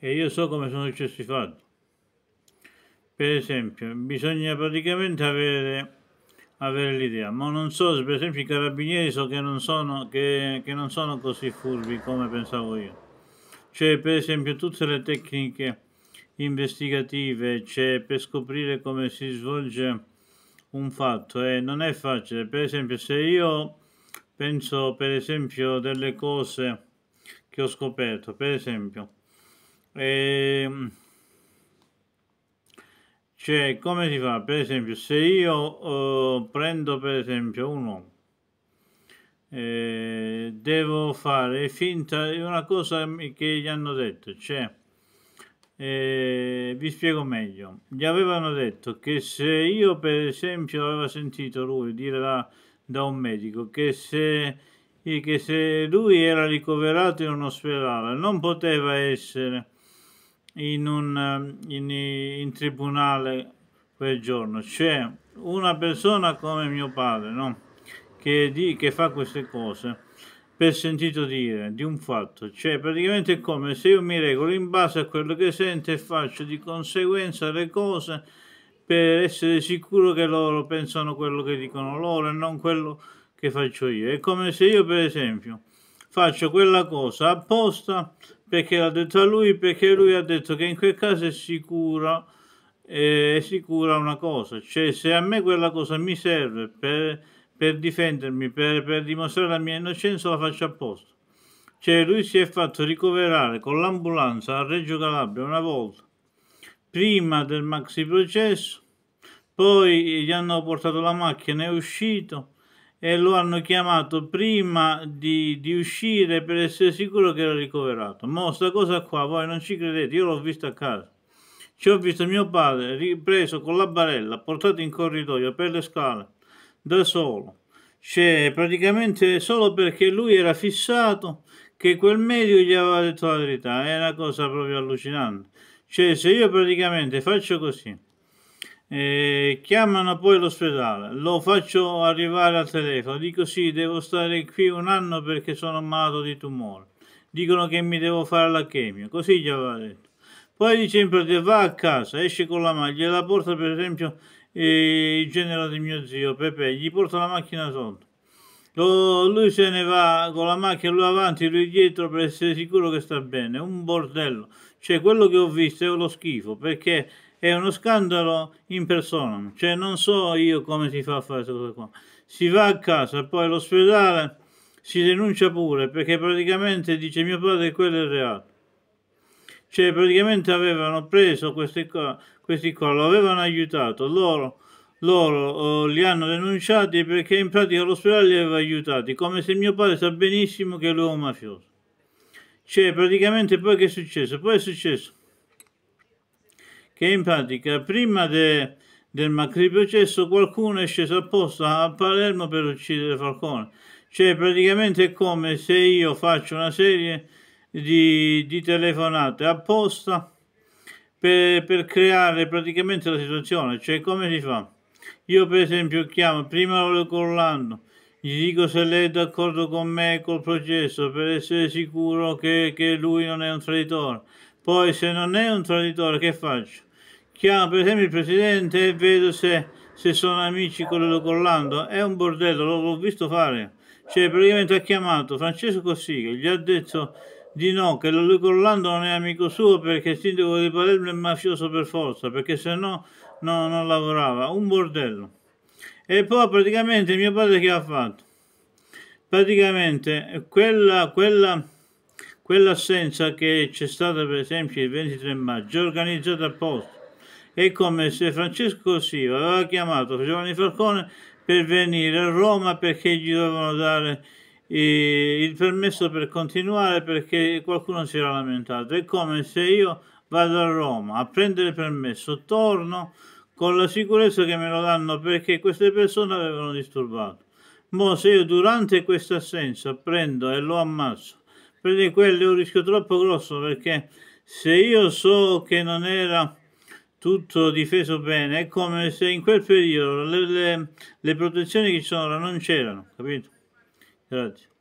e io so come sono successi i fatti. Per esempio, bisogna praticamente avere, avere l'idea, ma non so, per esempio i carabinieri so che non sono, che, che non sono così furbi come pensavo io. Cioè, per esempio tutte le tecniche investigative, c'è per scoprire come si svolge un fatto e eh, non è facile. Per esempio se io penso per esempio delle cose che ho scoperto, per esempio Ehm, cioè come si fa per esempio se io eh, prendo per esempio uno eh, devo fare finta di una cosa che gli hanno detto cioè eh, vi spiego meglio gli avevano detto che se io per esempio aveva sentito lui dire da, da un medico che se, che se lui era ricoverato in un ospedale non poteva essere in, un, ehm, in, in tribunale quel giorno. C'è una persona come mio padre, no? che, di, che fa queste cose per sentito dire di un fatto, cioè praticamente è come se io mi regolo in base a quello che sento e faccio di conseguenza le cose per essere sicuro che loro pensano quello che dicono loro e non quello che faccio io. È come se io per esempio faccio quella cosa apposta perché l'ha detto a lui, perché lui ha detto che in quel caso è sicura, eh, è sicura una cosa, cioè se a me quella cosa mi serve per, per difendermi, per, per, dimostrare la mia innocenza, la faccio apposta. Cioè lui si è fatto ricoverare con l'ambulanza a Reggio Calabria una volta, prima del maxi processo, poi gli hanno portato la macchina, è uscito, e lo hanno chiamato prima di, di uscire per essere sicuro che era ricoverato. Ma sta cosa qua, voi non ci credete, io l'ho vista a casa. Ci ho visto mio padre preso con la barella, portato in corridoio per le scale, da solo. Cioè, praticamente solo perché lui era fissato che quel medico gli aveva detto la verità. È una cosa proprio allucinante. Cioè, se io praticamente faccio così, e chiamano poi l'ospedale, lo faccio arrivare al telefono, dico sì, devo stare qui un anno perché sono malato di tumore. Dicono che mi devo fare la chemio, così gli aveva detto. Poi dice in pratica va a casa, esce con la maglia, la porta per esempio eh, il genero di mio zio Pepe, gli porta la macchina sotto. lui se ne va con la macchina, lui avanti, lui dietro per essere sicuro che sta bene. Un bordello. Cioè quello che ho visto è uno schifo perché è uno scandalo in persona, cioè non so io come si fa a fare questa cosa qua. Si va a casa, poi all'ospedale si denuncia pure perché praticamente dice mio padre quello è il reato. Cioè praticamente avevano preso questi qua, questi qua lo avevano aiutato, loro, loro oh, li hanno denunciati perché in pratica l'ospedale li aveva aiutati, come se mio padre sa benissimo che lui è un mafioso. Cioè praticamente poi che è successo? Poi è successo che in pratica prima de, del processo qualcuno è sceso apposta a Palermo per uccidere Falcone. Cioè praticamente è come se io faccio una serie di, di telefonate apposta per, per, creare praticamente la situazione. Cioè come si fa? Io per esempio chiamo prima Rollo Corlando, gli dico se lei è d'accordo con me col processo per essere sicuro che, che lui non è un traditore. Poi se non è un traditore che faccio? chiamo per esempio il presidente e vedo se, se sono amici con Leo Collando, è un bordello, l'ho visto fare. Cioè praticamente ha chiamato Francesco Cossiga, gli ha detto di no, che Leo Collando non è amico suo perché il sindaco di Palermo è mafioso per forza, perché se no, no non lavorava, un bordello. E poi praticamente mio padre che ha fatto? Praticamente quella, quella, quell'assenza che c'è stata per esempio il 23 maggio organizzata apposta è come se Francesco Siva aveva chiamato Giovanni Falcone per venire a Roma perché gli dovevano dare eh, il permesso per continuare perché qualcuno si era lamentato. È come se io vado a Roma a prendere permesso, torno con la sicurezza che me lo danno perché queste persone avevano disturbato. Ma se io durante questa assenza prendo e lo ammazzo, per quello è un rischio troppo grosso perché se io so che non era tutto difeso bene, è come se in quel periodo le, le, le protezioni che c'erano non c'erano, capito? Grazie.